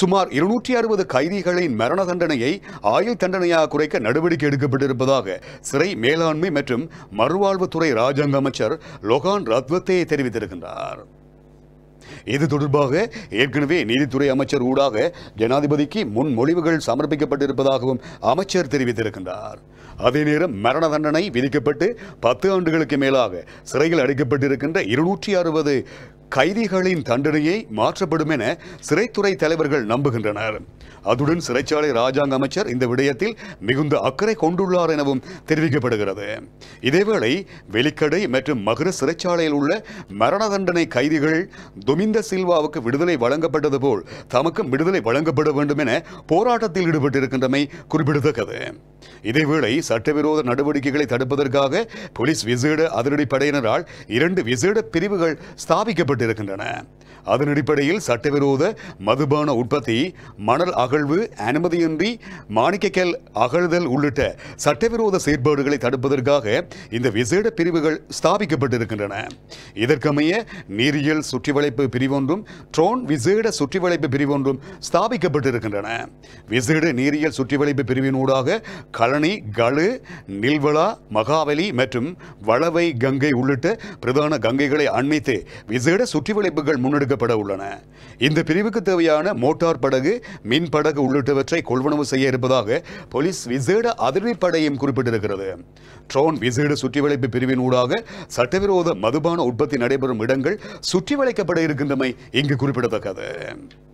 சுமார் இருநூற்றி அறுபது கைதிகளின் மரண தண்டனையை ஆயுள் தண்டனையாக குறைக்க நடவடிக்கை எடுக்கப்பட்டிருப்பதாக சிறை மேலாண்மை மற்றும் மறுவாழ்வுத்துறை ராஜாங்க அமைச்சர் லொகான் ரத்வத்தே தெரிவித்திருக்கின்றார் இது தொடர்பாக ஏற்கனவே நீதித்துறை அமைச்சர் ஊடாக ஜனாதிபதிக்கு முன்மொழிவுகள் சமர்ப்பிக்கப்பட்டிருப்பதாகவும் அமைச்சர் தெரிவித்திருக்கின்றார் அதே நேரம் மரண தண்டனை விதிக்கப்பட்டு பத்து ஆண்டுகளுக்கு மேலாக சிறையில் அடைக்கப்பட்டிருக்கின்ற இருநூற்றி அறுபது கைதிகளின் தண்டனையை மாற்றப்படும் என சிறைத்துறை தலைவர்கள் நம்புகின்றனர் அதுடன் சிறைச்சாலை ராஜாங்க அமைச்சர் இந்த விடயத்தில் மிகுந்த அக்கறை கொண்டுள்ளார் எனவும் தெரிவிக்கப்படுகிறது இதேவேளை வெலிக்கடை மற்றும் மகர சிறைச்சாலையில் உள்ள மரண தண்டனை கைதிகள் துமிந்த சில்வாவுக்கு விடுதலை வழங்கப்பட்டது போல் தமக்கும் விடுதலை வழங்கப்பட வேண்டும் என போராட்டத்தில் ஈடுபட்டிருக்கின்றமை குறிப்பிடத்தக்கது இதேவேளை சட்டவிரோத நடவடிக்கைகளை தடுப்பதற்காக போலீஸ் விசேட அதிரடி படையினரால் இரண்டு விசேட பிரிவுகள் ஸ்தாபிக்கப்பட்டிருக்கின்றன அதன் அடிப்படையில் சட்டவிரோத மதுபான உற்பத்தி மணல் அகழ்வு அனுமதியின்றி மாணிக்கக்கல் அகழ்தல் உள்ளிட்ட சட்டவிரோத செயற்பாடுகளை தடுப்பதற்காக இந்த விசேட பிரிவுகள் ஸ்தாபிக்கப்பட்டிருக்கின்றன இதற்கமைய நீரியல் சுற்றிவளைப்பு பிரிவொன்றும் ட்ரோன் விசேட சுற்றிவளைப்பு பிரிவொன்றும் ஸ்தாபிக்கப்பட்டிருக்கின்றன விசேட நீரியல் சுற்றிவளைப்பு பிரிவினூடாக கழனி களு நில்வளா மகாவலி மற்றும் வளவை கங்கை உள்ளிட்ட பிரதான கங்கைகளை அண்மித்து விசேட சுற்றிவளைப்புகள் முன்னெடுக்கப்பட உள்ளன இந்த பிரிவுக்கு தேவையான மோட்டார் படகு மின் படகு உள்ளிட்டவற்றை கொள்வனவு செய்ய இருப்பதாக போலீஸ் விசேட அதிர்வி படையும் குறிப்பிட்டிருக்கிறது ட்ரோன் விசேட சுற்றிவளைப்பு பிரிவினூடாக சட்டவிரோத மதுபான உற்பத்தி நடைபெறும் இடங்கள் சுற்றிவளைக்கப்பட இருக்கின்றமை இங்கு குறிப்பிடத்தக்கது